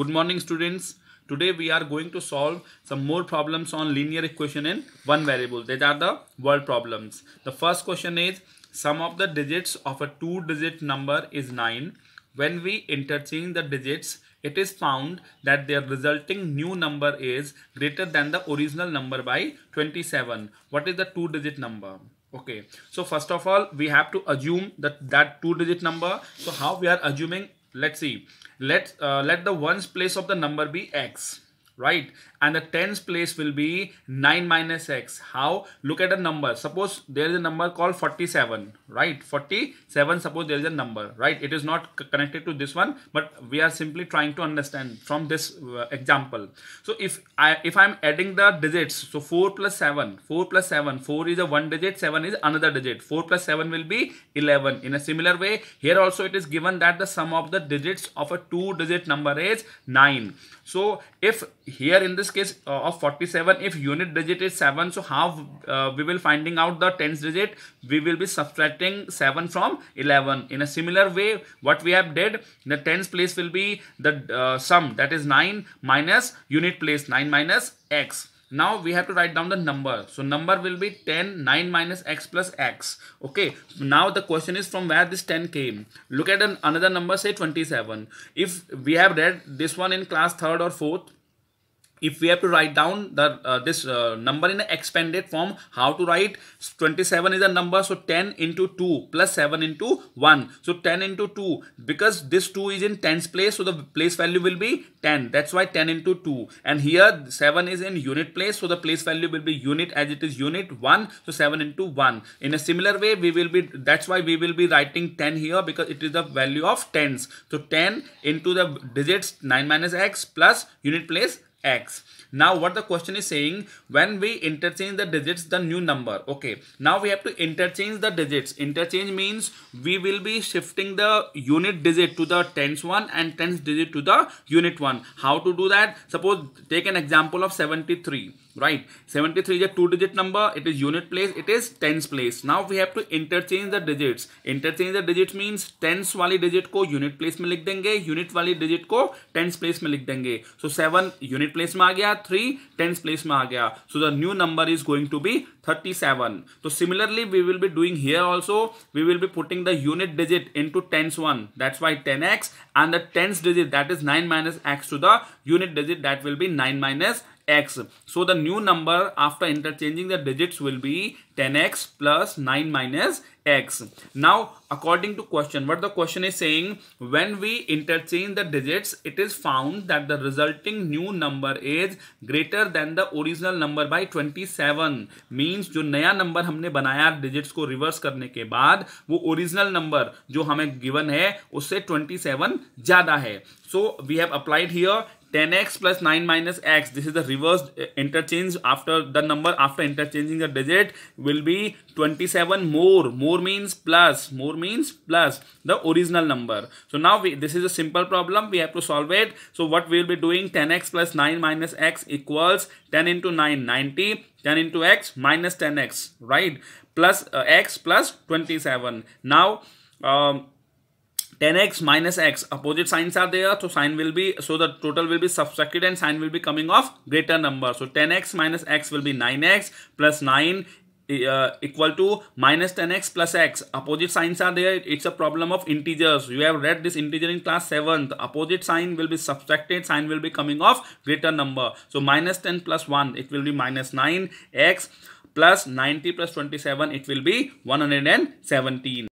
good morning students today we are going to solve some more problems on linear equation in one variable that are the word problems the first question is sum of the digits of a two digit number is 9 when we interchange the digits it is found that their resulting new number is greater than the original number by 27 what is the two digit number okay so first of all we have to assume that that two digit number so how we are assuming let's see let uh, let the ones place of the number be x right? And the tens place will be 9 minus x. How? Look at a number. Suppose there is a number called 47, right? 47, suppose there is a number, right? It is not connected to this one, but we are simply trying to understand from this uh, example. So if, I, if I'm adding the digits, so 4 plus 7, 4 plus 7, 4 is a one digit, 7 is another digit. 4 plus 7 will be 11. In a similar way, here also it is given that the sum of the digits of a two digit number is 9. So if here in this case uh, of 47 if unit digit is 7 so how uh, we will finding out the tens digit we will be subtracting 7 from 11 in a similar way what we have did the tens place will be the uh, sum that is 9 minus unit place 9 minus x now we have to write down the number so number will be 10 9 minus x plus x okay now the question is from where this 10 came look at an, another number say 27 if we have read this one in class third or fourth if we have to write down the uh, this uh, number in the expanded form how to write 27 is a number so 10 into 2 plus 7 into 1 so 10 into 2 because this 2 is in tens place so the place value will be 10 that's why 10 into 2 and here 7 is in unit place so the place value will be unit as it is unit 1 so 7 into 1 in a similar way we will be that's why we will be writing 10 here because it is the value of tens so 10 into the digits 9 minus x plus unit place x. Now what the question is saying, when we interchange the digits, the new number. Okay, now we have to interchange the digits. Interchange means we will be shifting the unit digit to the tens one and tens digit to the unit one. How to do that? Suppose take an example of 73 right 73 is a two digit number it is unit place it is tens place now we have to interchange the digits interchange the digits means tens वाली digit ko unit place में लिख unit वाली digit ko tens place में लिख so seven unit place में आ 3 three tens place में आ गया so the new number is going to be 37 so similarly we will be doing here also we will be putting the unit digit into tens one that's why 10x and the tens digit that is 9 minus x to the unit digit that will be 9 minus x. So the new number after interchanging the digits will be 10x x plus nine minus x now according to question what the question is saying when we interchange the digits it is found that the resulting new number is greater than the original number by twenty seven means जो नया number हमने बनाया digits को reverse करने के बाद वो original number जो हमें गिवन है उससे ट्वेंटी सेवन ज्यादा है so we have applied here 10x plus 9 minus x. This is the reverse interchange after the number after interchanging the digit. will be 27 more more means plus more means plus the original number so now we, this is a simple problem we have to solve it so what we'll be doing 10x plus 9 minus x equals 10 into 9 90 10 into x minus 10x right plus uh, x plus 27 now um, 10x minus x opposite signs are there so sign will be so the total will be subtracted and sign will be coming off greater number so 10x minus x will be 9x plus 9 uh, equal to minus 10x plus x. Opposite signs are there. It's a problem of integers. You have read this integer in class 7. The opposite sign will be subtracted. Sign will be coming off greater number. So minus 10 plus 1. It will be minus 9x plus 90 plus 27. It will be 117.